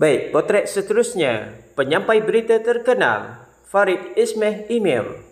Baik, potret seterusnya. Penyampai berita terkenal, Farid Ismail Imil.